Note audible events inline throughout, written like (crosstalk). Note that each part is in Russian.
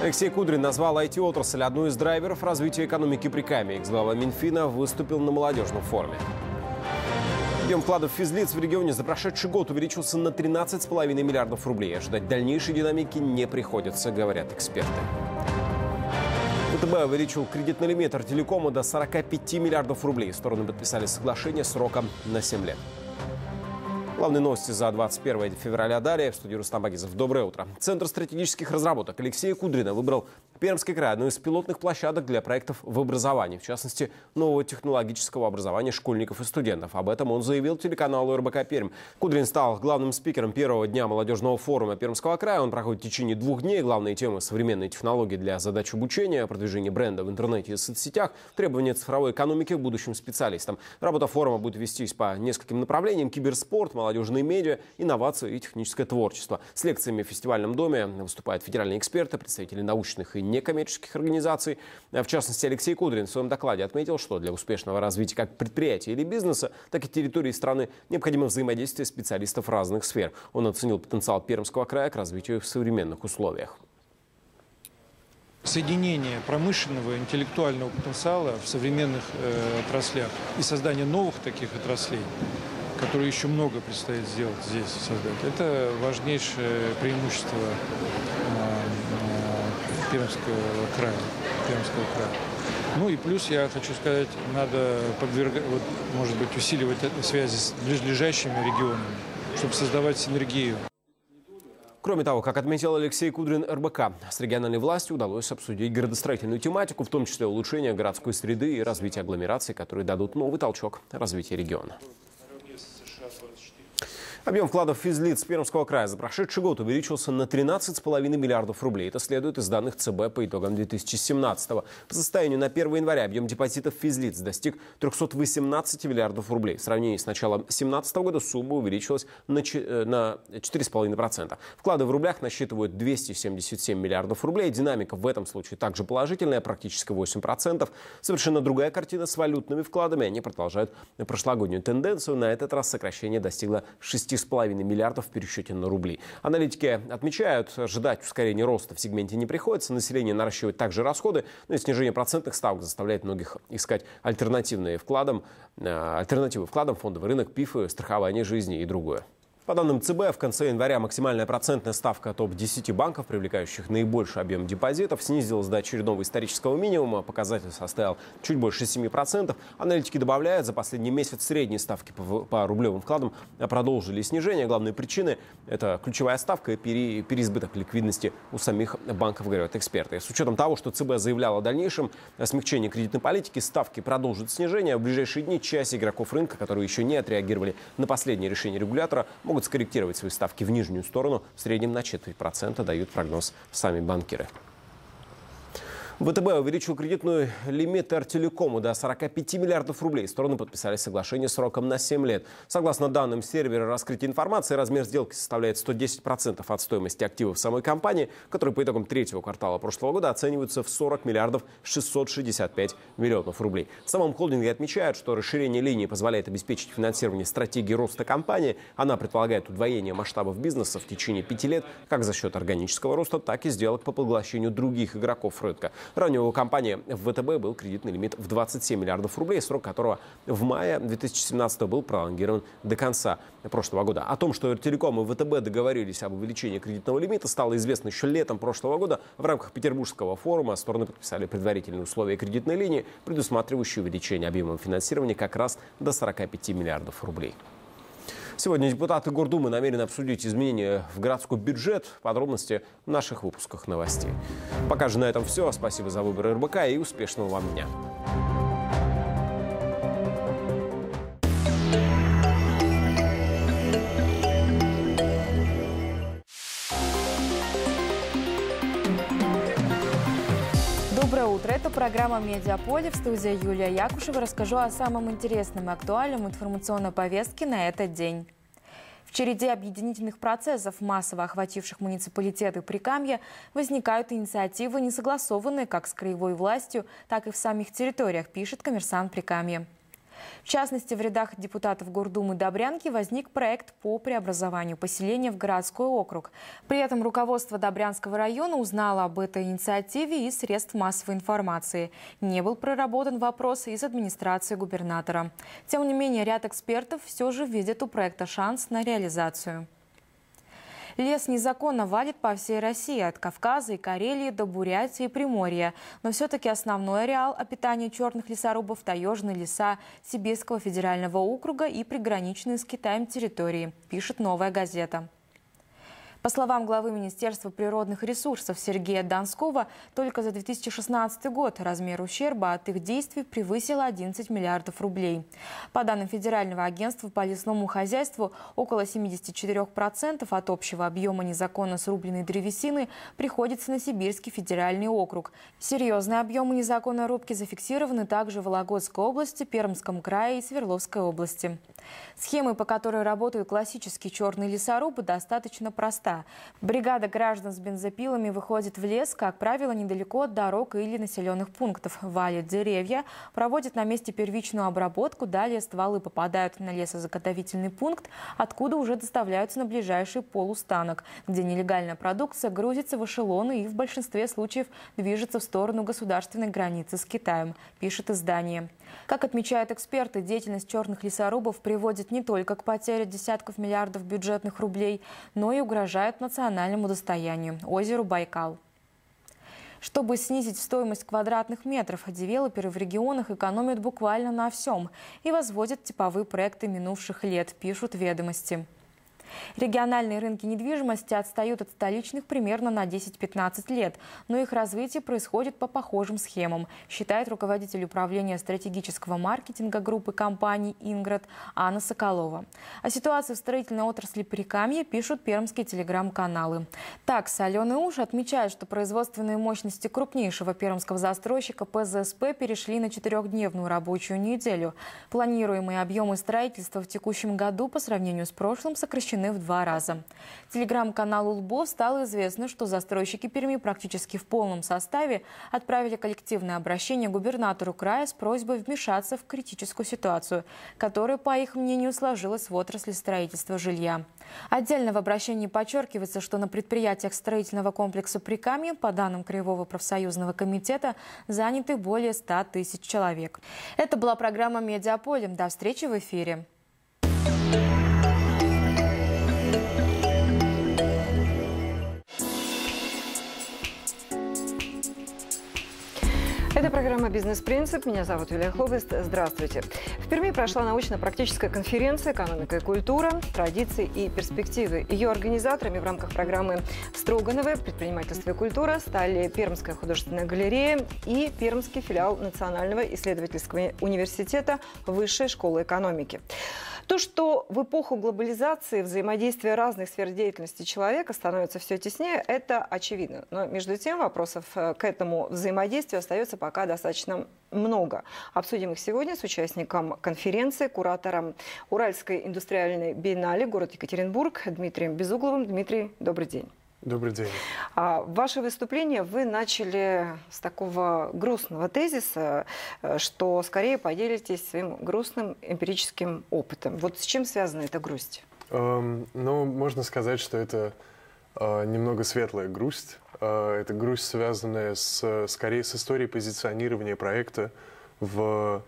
Алексей Кудрин назвал IT-отрасль одной из драйверов развития экономики при Каме. Экс-глава Минфина выступил на молодежном форуме. Объем вкладов физлиц в регионе за прошедший год увеличился на 13,5 миллиардов рублей. Ожидать дальнейшей динамики не приходится, говорят эксперты. ВТБ увеличил кредитный лимит Артелекома до 45 миллиардов рублей. Стороны подписали соглашение сроком на 7 лет. Главные новости за 21 февраля далее в студии Рустам Багизов. Доброе утро. Центр стратегических разработок Алексея Кудрина выбрал Пермский край, одну из пилотных площадок для проектов в образовании, в частности, нового технологического образования школьников и студентов. Об этом он заявил телеканалу РБК «Пермь». Кудрин стал главным спикером первого дня молодежного форума Пермского края. Он проходит в течение двух дней. Главные темы – современные технологии для задач обучения, продвижение бренда в интернете и соцсетях, требования цифровой экономики будущим специалистам. Работа форума будет вестись по нескольким направлениям – киберспорт, молодежные медиа, инновации и техническое творчество. С лекциями в фестивальном доме выступают федеральные эксперты, представители научных и некоммерческих организаций. В частности, Алексей Кудрин в своем докладе отметил, что для успешного развития как предприятия или бизнеса, так и территории страны необходимо взаимодействие специалистов разных сфер. Он оценил потенциал Пермского края к развитию в современных условиях. Соединение промышленного и интеллектуального потенциала в современных э, отраслях и создание новых таких отраслей которую еще много предстоит сделать здесь, создать, это важнейшее преимущество э, э, Пермского края. Пермского края. Ну и плюс, я хочу сказать, надо подвергать, вот, может быть, усиливать э, связи с ближайшими регионами, чтобы создавать синергию. Кроме того, как отметил Алексей Кудрин РБК, с региональной властью удалось обсудить градостроительную тематику, в том числе улучшение городской среды и развитие агломераций, которые дадут новый толчок развития региона. Объем вкладов физлиц Пермского края за прошедший год увеличился на 13,5 миллиардов рублей. Это следует из данных ЦБ по итогам 2017-го. По состоянию на 1 января объем депозитов физлиц достиг 318 миллиардов рублей. В сравнении с началом 2017 -го года сумма увеличилась на 4,5%. Э, Вклады в рублях насчитывают 277 миллиардов рублей. Динамика в этом случае также положительная, практически 8%. Совершенно другая картина с валютными вкладами. Они продолжают прошлогоднюю тенденцию. На этот раз сокращение достигло 6 6,5 миллиардов в пересчете на рубли. Аналитики отмечают, ожидать ускорения роста в сегменте не приходится. Население наращивает также расходы, но ну и снижение процентных ставок заставляет многих искать альтернативные вкладам, э, альтернативы вкладам, фондовый рынок, пифы, страхование жизни и другое. По данным ЦБ, в конце января максимальная процентная ставка топ-10 банков, привлекающих наибольший объем депозитов, снизилась до очередного исторического минимума. Показатель составил чуть больше 7%. Аналитики добавляют, за последний месяц средние ставки по рублевым вкладам продолжили снижение. Главные причины – это ключевая ставка и переизбыток ликвидности у самих банков, говорят эксперты. С учетом того, что ЦБ заявлял о дальнейшем смягчении кредитной политики, ставки продолжат снижение. В ближайшие дни часть игроков рынка, которые еще не отреагировали на последнее решение регулятора, могут могут скорректировать свои ставки в нижнюю сторону. В среднем на четверть процента дают прогноз сами банкиры. ВТБ увеличил кредитную лимит Артелекому до 45 миллиардов рублей. Стороны подписали соглашение сроком на 7 лет. Согласно данным сервера раскрытия информации, размер сделки составляет 110% от стоимости активов самой компании, которые по итогам третьего квартала прошлого года оцениваются в 40 миллиардов 665 миллионов рублей. В самом холдинге отмечают, что расширение линии позволяет обеспечить финансирование стратегии роста компании. Она предполагает удвоение масштабов бизнеса в течение пяти лет как за счет органического роста, так и сделок по поглощению других игроков рынка. Ранее у компании ВТБ был кредитный лимит в 27 миллиардов рублей, срок которого в мае 2017 был пролонгирован до конца прошлого года. О том, что Телеком и ВТБ договорились об увеличении кредитного лимита, стало известно еще летом прошлого года в рамках Петербургского форума. Стороны подписали предварительные условия кредитной линии, предусматривающие увеличение объема финансирования как раз до 45 миллиардов рублей. Сегодня депутаты Гордумы намерены обсудить изменения в городской бюджет. Подробности в наших выпусках новостей. Пока же на этом все. Спасибо за выбор РБК и успешного вам дня. утро. Это программа «Медиаполе» в студии Юлия Якушева. Расскажу о самом интересном и актуальном информационной повестке на этот день. В череде объединительных процессов, массово охвативших муниципалитеты Прикамья, возникают инициативы, несогласованные как с краевой властью, так и в самих территориях, пишет коммерсант Прикамья. В частности, в рядах депутатов Гордумы Добрянки возник проект по преобразованию поселения в городской округ. При этом руководство Добрянского района узнало об этой инициативе из средств массовой информации. Не был проработан вопрос из администрации губернатора. Тем не менее, ряд экспертов все же видят у проекта шанс на реализацию. Лес незаконно валит по всей России, от Кавказа и Карелии до Бурятии и Приморья. Но все-таки основной ареал обитания черных лесорубов – таежные леса Сибирского федерального округа и приграничные с Китаем территории, пишет «Новая газета». По словам главы Министерства природных ресурсов Сергея Донского, только за 2016 год размер ущерба от их действий превысил 11 миллиардов рублей. По данным Федерального агентства по лесному хозяйству, около 74% от общего объема незаконно срубленной древесины приходится на Сибирский федеральный округ. Серьезные объемы незаконной рубки зафиксированы также в Вологодской области, Пермском крае и Свердловской области. Схемы, по которой работают классические черные лесорубы, достаточно проста. Бригада граждан с бензопилами выходит в лес, как правило, недалеко от дорог или населенных пунктов, валит деревья, проводит на месте первичную обработку, далее стволы попадают на лесозаготовительный пункт, откуда уже доставляются на ближайший полустанок, где нелегальная продукция грузится в эшелоны и в большинстве случаев движется в сторону государственной границы с Китаем, пишет издание. Как отмечают эксперты, деятельность черных лесорубов приводит не только к потере десятков миллиардов бюджетных рублей, но и угрожает национальному достоянию – озеру Байкал. Чтобы снизить стоимость квадратных метров, девелоперы в регионах экономят буквально на всем и возводят типовые проекты минувших лет, пишут ведомости. Региональные рынки недвижимости отстают от столичных примерно на 10-15 лет, но их развитие происходит по похожим схемам, считает руководитель управления стратегического маркетинга группы компаний «Инград» Анна Соколова. О ситуации в строительной отрасли Прикамья пишут пермские телеграм-каналы. Так, «Соленый уж» отмечает, что производственные мощности крупнейшего пермского застройщика ПЗСП перешли на четырехдневную рабочую неделю. Планируемые объемы строительства в текущем году по сравнению с прошлым сокращены увеличены в два раза. Телеграм-каналу «Лбо» стало известно, что застройщики Перми практически в полном составе отправили коллективное обращение губернатору края с просьбой вмешаться в критическую ситуацию, которая, по их мнению, сложилась в отрасли строительства жилья. Отдельно в обращении подчеркивается, что на предприятиях строительного комплекса «Прикамье», по данным Краевого профсоюзного комитета, заняты более 100 тысяч человек. Это была программа «Медиаполем». До встречи в эфире. Программа «Бизнес-принцип». Меня зовут Юлия Хлобыст. Здравствуйте. В Перми прошла научно-практическая конференция «Экономика и культура. Традиции и перспективы». Ее организаторами в рамках программы «Строгановы. Предпринимательство и культура» стали Пермская художественная галерея и Пермский филиал Национального исследовательского университета Высшей школы экономики. То, что в эпоху глобализации взаимодействие разных сфер деятельности человека становится все теснее, это очевидно. Но между тем вопросов э, к этому взаимодействию остается пока достаточно много. Обсудим их сегодня с участником конференции, куратором Уральской индустриальной биеннале город Екатеринбург Дмитрием Безугловым. Дмитрий, добрый день. Добрый день. А, ваше выступление вы начали с такого грустного тезиса, э, что скорее поделитесь своим грустным эмпирическим опытом. Вот с чем связана эта грусть? Эм, ну, можно сказать, что это э, немного светлая грусть. Э, это грусть, связанная с, э, скорее с историей позиционирования проекта в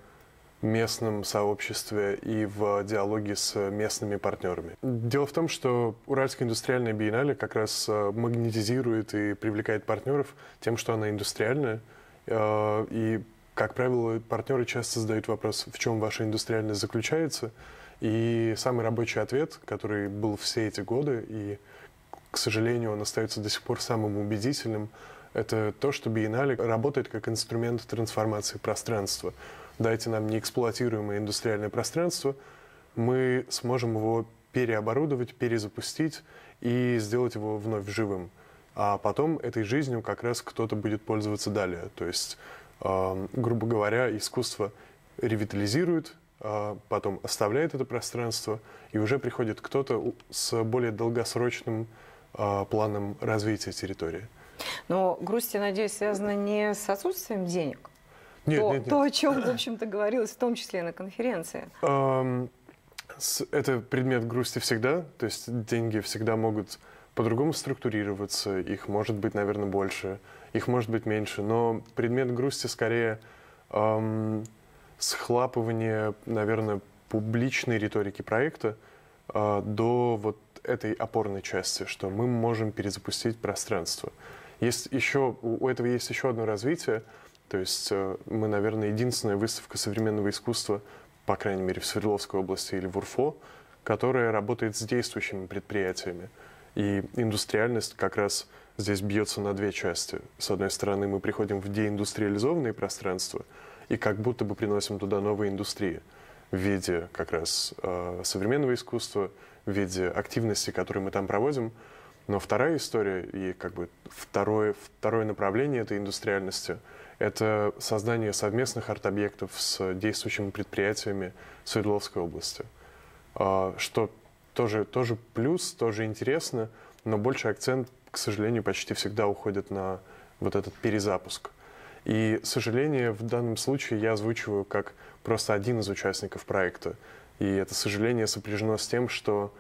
местном сообществе и в диалоге с местными партнерами. Дело в том, что Уральская индустриальная биеннале как раз э, магнетизирует и привлекает партнеров тем, что она индустриальная, э, и, как правило, партнеры часто задают вопрос, в чем ваша индустриальность заключается, и самый рабочий ответ, который был все эти годы, и, к сожалению, он остается до сих пор самым убедительным, это то, что биеннале работает как инструмент трансформации пространства дайте нам неэксплуатируемое индустриальное пространство, мы сможем его переоборудовать, перезапустить и сделать его вновь живым. А потом этой жизнью как раз кто-то будет пользоваться далее. То есть, э, грубо говоря, искусство ревитализирует, э, потом оставляет это пространство, и уже приходит кто-то с более долгосрочным э, планом развития территории. Но грусть, я надеюсь, связана не с отсутствием денег, нет, то, нет, нет. то, о чем, в общем-то, говорилось, в том числе и на конференции. Эм, это предмет грусти всегда, то есть деньги всегда могут по-другому структурироваться, их может быть, наверное, больше, их может быть меньше, но предмет грусти скорее эм, схлапывание, наверное, публичной риторики проекта э, до вот этой опорной части, что мы можем перезапустить пространство. Есть еще, у этого есть еще одно развитие — то есть э, мы, наверное, единственная выставка современного искусства, по крайней мере, в Свердловской области или в УРФО, которая работает с действующими предприятиями. И индустриальность как раз здесь бьется на две части. С одной стороны, мы приходим в деиндустриализованные пространства и как будто бы приносим туда новые индустрии в виде как раз э, современного искусства, в виде активности, которую мы там проводим. Но вторая история и как бы второе, второе направление этой индустриальности — это создание совместных арт-объектов с действующими предприятиями Свердловской области, а, что тоже, тоже плюс, тоже интересно, но больше акцент, к сожалению, почти всегда уходит на вот этот перезапуск. И к сожалению, в данном случае я озвучиваю как просто один из участников проекта. И это сожаление сопряжено с тем, что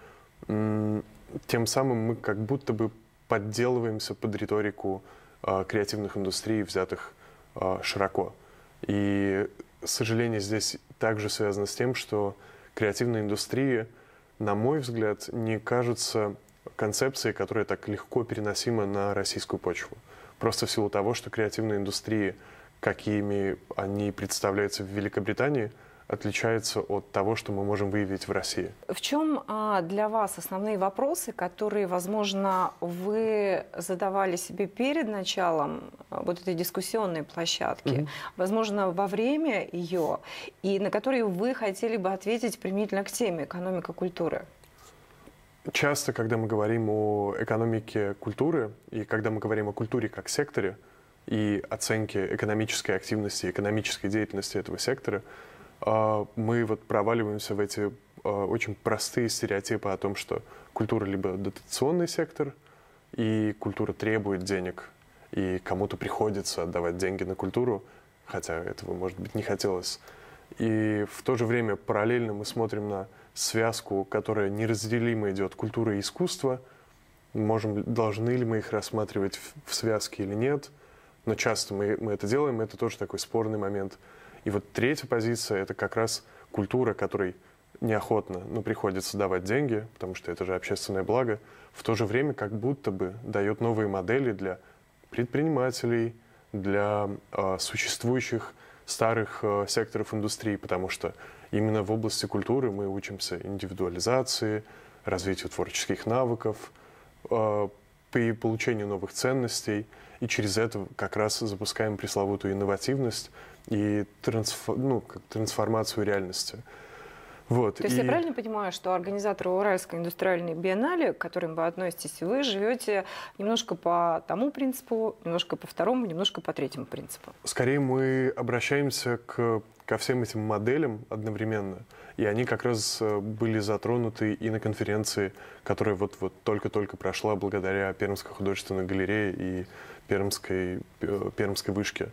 тем самым мы как будто бы подделываемся под риторику э, креативных индустрий, взятых а, широко. И к сожалению, здесь также связано с тем, что креативной индустрии, на мой взгляд, не кажутся концепции, которая так легко переносима на российскую почву. Просто в силу того, что креативные индустрии, какими они представляются в Великобритании – отличается от того, что мы можем выявить в России. В чем а, для вас основные вопросы, которые, возможно, вы задавали себе перед началом а, вот этой дискуссионной площадки, mm-hmm. возможно, во время ее, и на которые вы хотели бы ответить применительно к теме экономика культуры? Часто, когда мы говорим о экономике культуры и когда мы говорим о культуре как секторе и оценке экономической активности, экономической деятельности этого сектора, а, мы вот проваливаемся в эти а, очень простые стереотипы о том, что культура либо дотационный сектор, и культура требует денег, и кому-то приходится отдавать деньги на культуру, хотя этого, может быть, не хотелось. И в то же время параллельно мы смотрим на связку, которая неразделимо идет культура и искусство. Можем, должны ли мы их рассматривать в, в связке или нет. Но часто мы, мы это делаем, это тоже такой спорный момент – и вот третья позиция – это как раз культура, которой неохотно, но ну, приходится давать деньги, потому что это же общественное благо, в то же время как будто бы дает новые модели для предпринимателей, для э, существующих старых э, секторов индустрии, потому что именно в области культуры мы учимся индивидуализации, развитию творческих навыков, э, при получению новых ценностей, и через это как раз запускаем пресловутую инновативность, и трансф ну, как трансформацию реальности. Вот, То и... есть я правильно понимаю, что организаторы Уральской индустриальной биеннале, к которым вы относитесь, вы живете немножко по тому принципу, немножко по второму, немножко по третьему принципу? Скорее мы обращаемся к, ко всем этим моделям одновременно. И они как раз э, были затронуты и на конференции, которая вот-вот только-только прошла благодаря Пермской художественной галерее и Пермской, э, Пермской вышке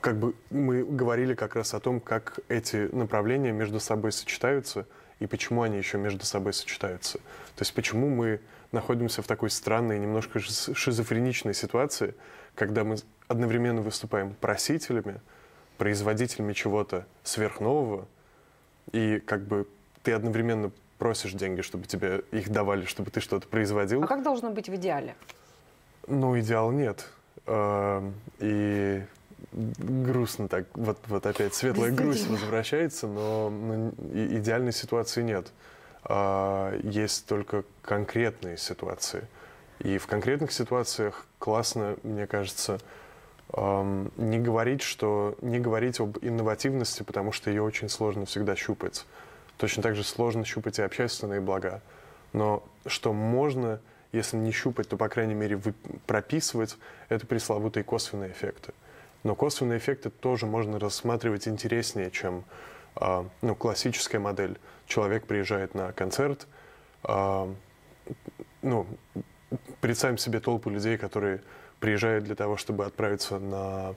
как бы мы говорили как раз о том, как эти направления между собой сочетаются и почему они еще между собой сочетаются. То есть почему мы находимся в такой странной, немножко шизофреничной ситуации, когда мы одновременно выступаем просителями, производителями чего-то сверхнового, и как бы ты одновременно просишь деньги, чтобы тебе их давали, чтобы ты что-то производил. А как должно быть в идеале? Ну, идеал нет. Эм, и грустно так, вот, вот опять светлая грусть возвращается, но ну, идеальной ситуации нет. А, есть только конкретные ситуации. И в конкретных ситуациях классно, мне кажется, эм, не говорить, что не говорить об инновативности, потому что ее очень сложно всегда щупать. Точно так же сложно щупать и общественные блага. Но что можно, если не щупать, то, по крайней мере, прописывать, это пресловутые косвенные эффекты. Но косвенные эффекты тоже можно рассматривать интереснее, чем а, ну, классическая модель. Человек приезжает на концерт, а, ну, представим себе толпу людей, которые приезжают для того, чтобы отправиться на...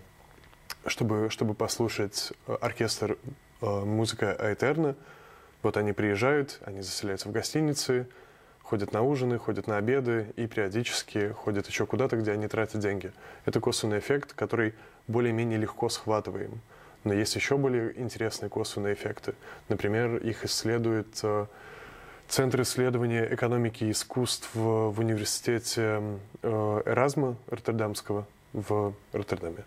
чтобы, чтобы послушать оркестр а, музыка Айтерна. Вот они приезжают, они заселяются в гостиницы, ходят на ужины, ходят на обеды и периодически ходят еще куда-то, где они тратят деньги. Это косвенный эффект, который более-менее легко схватываем. Но есть еще более интересные косвенные эффекты. Например, их исследует э, Центр исследования экономики и искусств в университете э, Эразма Роттердамского в Роттердаме.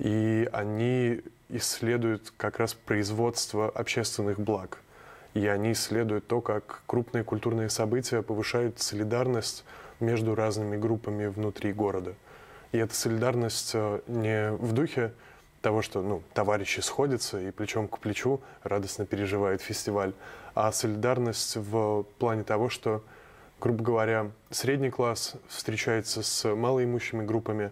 И они исследуют как раз производство общественных благ – и они исследуют то, как крупные культурные события повышают солидарность между разными группами внутри города. И эта солидарность э, не в духе того, что ну, товарищи сходятся и плечом к плечу радостно переживают фестиваль, а солидарность в плане того, что, грубо говоря, средний класс встречается с малоимущими группами,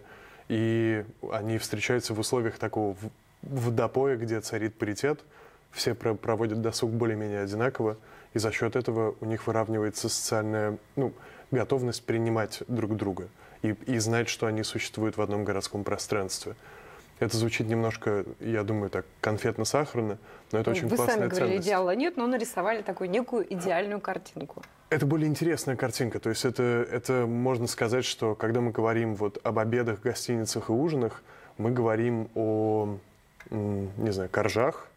и они встречаются в условиях такого в, в допое, где царит паритет – все проводят досуг более-менее одинаково, и за счет этого у них выравнивается социальная ну, готовность принимать друг друга и, и знать, что они существуют в одном городском пространстве. Это звучит немножко, я думаю, так конфетно-сахарно, но это ну, очень Вы классная сами говорили, ценность. идеала нет, но нарисовали такую некую идеальную картинку. Это более интересная картинка. То есть это, это можно сказать, что когда мы говорим вот об обедах, гостиницах и ужинах, мы говорим о, не знаю, коржах,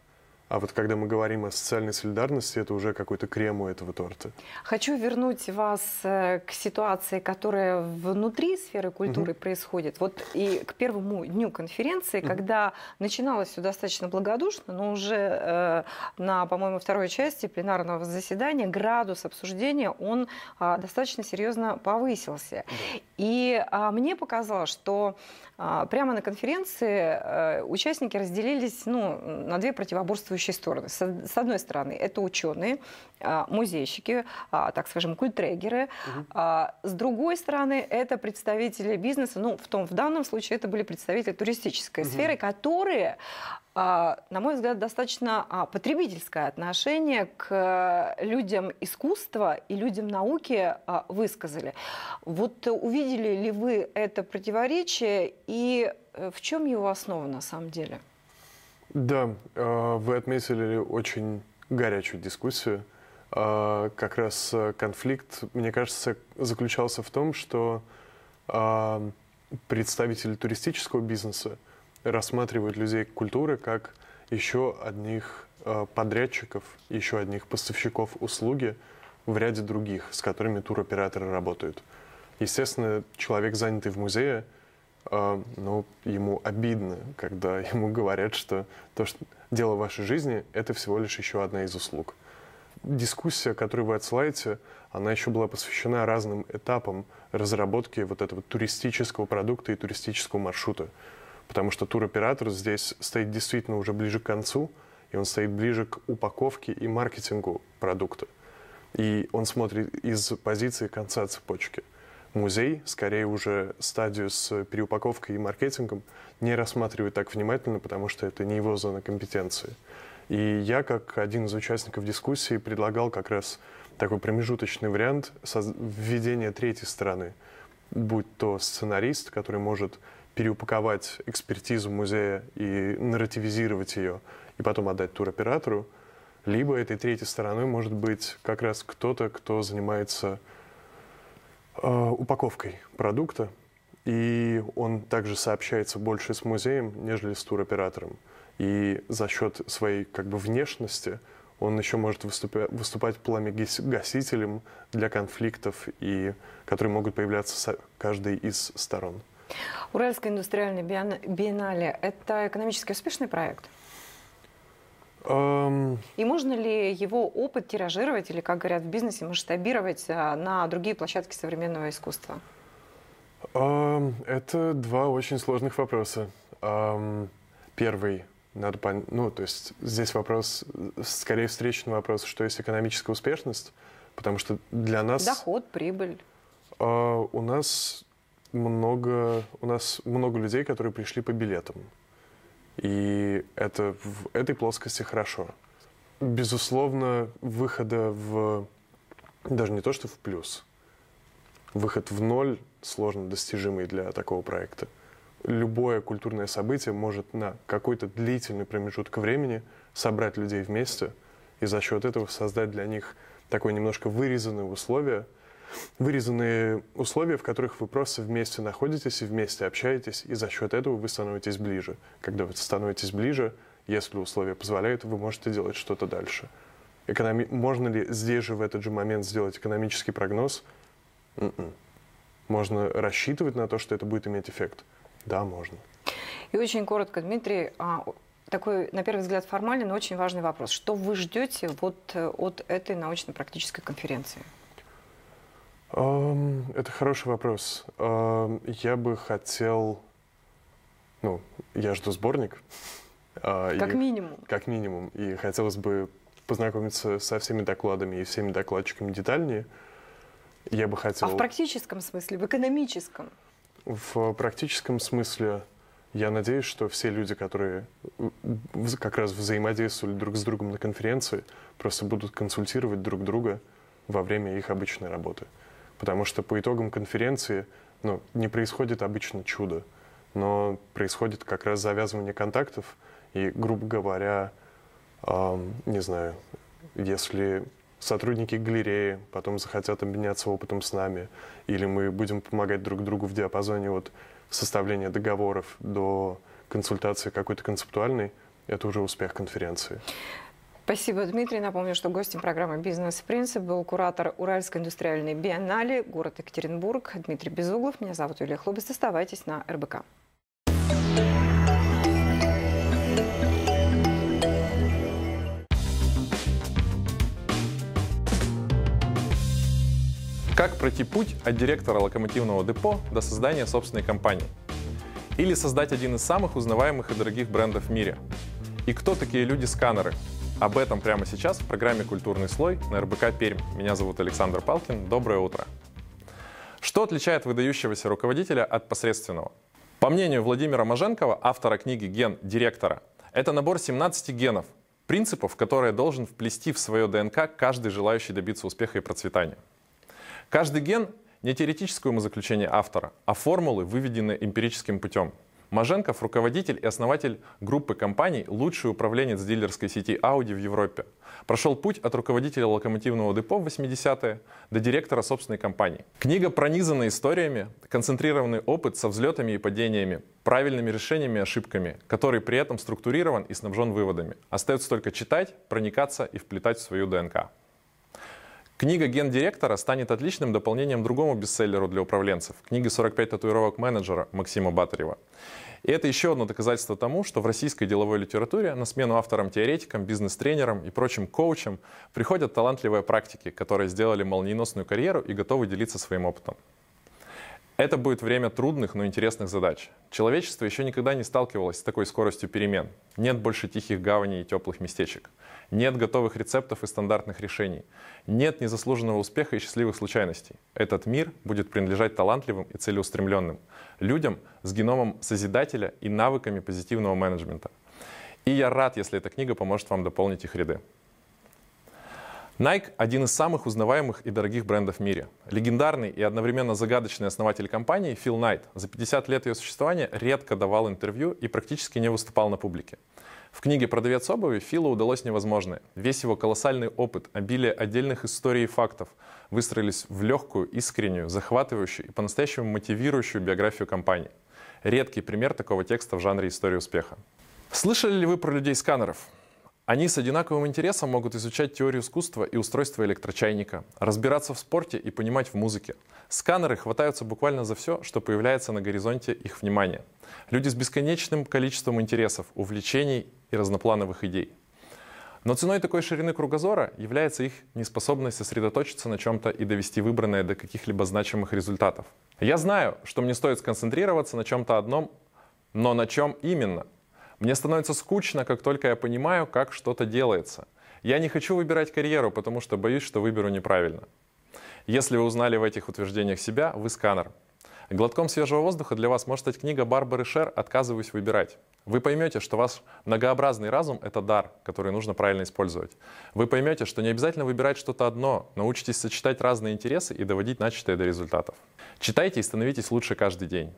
а вот когда мы говорим о социальной солидарности, это уже какой-то крем у этого торта. Хочу вернуть вас э, к ситуации, которая внутри сферы культуры угу. происходит. Вот и к первому дню конференции, угу. когда начиналось все достаточно благодушно, но уже э, на, по-моему, второй части пленарного заседания градус обсуждения, он э, достаточно серьезно повысился. Да. И э, мне показалось, что а, прямо на конференции э, участники разделились ну, на две противоборствующие стороны. С одной стороны, это ученые, а, музейщики, а, так скажем, культрегеры. С другой стороны, это представители бизнеса, ну, в, том, в данном случае это были представители туристической сферы, которые а, на мой взгляд, достаточно а, потребительское отношение к людям искусства и людям науки а, высказали. Вот увидели ли вы это противоречие и э, в чем его основа на самом деле? Да, вы отметили очень горячую дискуссию. Как раз э, конфликт, мне кажется, заключался в том, что представители туристического бизнеса рассматривают людей культуры как еще одних э, подрядчиков, еще одних поставщиков услуги в ряде других, с которыми туроператоры работают. Естественно, человек, занятый в музее, э, ну, ему обидно, когда (laughs) ему говорят, что то, что дело в вашей жизни, это всего лишь еще одна из услуг. Дискуссия, которую вы отсылаете, она еще была посвящена разным этапам разработки вот этого туристического продукта и туристического маршрута. Потому что туроператор здесь стоит действительно уже ближе к концу, и он стоит ближе к упаковке и маркетингу продукта. И он смотрит из позиции конца цепочки. Музей, скорее уже стадию с переупаковкой и маркетингом, не рассматривает так внимательно, потому что это не его зона компетенции. И я, как один из участников дискуссии, предлагал как раз такой промежуточный вариант введения третьей стороны, будь то сценарист, который может переупаковать экспертизу музея и нарративизировать ее, и потом отдать туроператору, либо этой третьей стороной может быть как раз кто-то, кто занимается э, упаковкой продукта, и он также сообщается больше с музеем, нежели с туроператором. И за счет своей как бы внешности он еще может выступя- выступать пламя-гасителем для конфликтов, и, которые могут появляться с каждой из сторон. Уральская индустриальная биеннале – это экономически успешный проект? Um... И можно ли его опыт тиражировать или, как говорят в бизнесе, масштабировать а, на другие площадки современного искусства? Um, это два очень сложных вопроса. Um, первый надо пон... ну, то есть здесь вопрос, скорее встречный вопрос, что есть экономическая успешность, потому что для нас... Доход, прибыль. Э, у нас много, у нас много людей, которые пришли по билетам. И это в этой плоскости хорошо. Безусловно, выхода в... Даже не то, что в плюс. Выход в ноль сложно достижимый для такого проекта. Любое культурное событие может на какой-то длительный промежуток времени собрать людей вместе и за счет этого создать для них такое немножко вырезанное условие – вырезанные условия, в которых вы просто вместе находитесь и вместе общаетесь, и за счет этого вы становитесь ближе. Когда вы становитесь ближе, если условия позволяют, вы можете делать что-то дальше. Экономи... Можно ли здесь же в этот же момент сделать экономический прогноз? Mm-mm. М-м. Можно рассчитывать на то, что это будет иметь эффект? Да, можно. И очень коротко, Дмитрий, а, такой, на первый взгляд, формальный, но очень важный вопрос. Что вы ждете вот э, от этой научно-практической конференции? Это хороший вопрос. Я бы хотел... Ну, я жду сборник. (laughs) А, как и, минимум. Как минимум. И хотелось бы познакомиться со всеми докладами и всеми докладчиками детальнее. Я бы хотел... А в практическом смысле, в экономическом? В практическом смысле я надеюсь, что все люди, которые как раз взаимодействовали друг с другом на конференции, просто будут консультировать друг друга во время их обычной работы. Потому что по итогам конференции ну, не происходит обычно чудо, но происходит как раз завязывание контактов. И, грубо говоря, э, не знаю, если сотрудники галереи потом захотят обменяться опытом с нами, или мы будем помогать друг другу в диапазоне от составления договоров до консультации какой-то концептуальной, это уже успех конференции. Спасибо, Дмитрий. Напомню, что гостем программы «Бизнес-принцип» был куратор Уральской индустриальной биеннале, город Екатеринбург, Дмитрий Безуглов. Меня зовут Юлия Хлобец. Оставайтесь на РБК. Как пройти путь от директора локомотивного депо до создания собственной компании? Или создать один из самых узнаваемых и дорогих брендов в мире? И кто такие люди-сканеры? Об этом прямо сейчас в программе «Культурный слой» на РБК «Пермь». Меня зовут Александр Палкин. Доброе утро. Что отличает выдающегося руководителя от посредственного? По мнению Владимира Маженкова, автора книги «Ген директора», это набор 17 генов, принципов, которые должен вплести в свое ДНК каждый желающий добиться успеха и процветания. Каждый ген — не теоретическое умозаключение автора, а формулы, выведенные эмпирическим путем — Маженков – руководитель и основатель группы компаний «Лучший управленец дилерской сети Audi в Европе». Прошел путь от руководителя локомотивного депо в 80-е до директора собственной компании. Книга пронизана историями, концентрированный опыт со взлетами и падениями, правильными решениями и ошибками, который при этом структурирован и снабжен выводами. Остается только читать, проникаться и вплетать в свою ДНК. Книга гендиректора станет отличным дополнением другому бестселлеру для управленцев – книге «45 татуировок менеджера» Максима Батарева. И это еще одно доказательство тому, что в российской деловой литературе на смену авторам-теоретикам, бизнес-тренерам и прочим коучам приходят талантливые практики, которые сделали молниеносную карьеру и готовы делиться своим опытом. Это будет время трудных, но интересных задач. Человечество еще никогда не сталкивалось с такой скоростью перемен. Нет больше тихих гаваней и теплых местечек. Нет готовых рецептов и стандартных решений. Нет незаслуженного успеха и счастливых случайностей. Этот мир будет принадлежать талантливым и целеустремленным. Людям с геномом Созидателя и навыками позитивного менеджмента. И я рад, если эта книга поможет вам дополнить их ряды. Nike – один из самых узнаваемых и дорогих брендов в мире. Легендарный и одновременно загадочный основатель компании Фил Найт за 50 лет ее существования редко давал интервью и практически не выступал на публике. В книге «Продавец обуви» Филу удалось невозможное. Весь его колоссальный опыт, обилие отдельных историй и фактов выстроились в легкую, искреннюю, захватывающую и по-настоящему мотивирующую биографию компании. Редкий пример такого текста в жанре истории успеха. Слышали ли вы про людей-сканеров? Они с одинаковым интересом могут изучать теорию искусства и устройство электрочайника, разбираться в спорте и понимать в музыке. Сканеры хватаются буквально за все, что появляется на горизонте их внимания. Люди с бесконечным количеством интересов, увлечений и разноплановых идей. Но ценой такой ширины кругозора является их неспособность сосредоточиться на чем-то и довести выбранное до каких-либо значимых результатов. Я знаю, что мне стоит сконцентрироваться на чем-то одном, но на чем именно – мне становится скучно, как только я понимаю, как что-то делается. Я не хочу выбирать карьеру, потому что боюсь, что выберу неправильно. Если вы узнали в этих утверждениях себя, вы сканер. Глотком свежего воздуха для вас может стать книга Барбары Шер «Отказываюсь выбирать». Вы поймете, что ваш многообразный разум — это дар, который нужно правильно использовать. Вы поймете, что не обязательно выбирать что-то одно, научитесь сочетать разные интересы и доводить начатое до результатов. Читайте и становитесь лучше каждый день.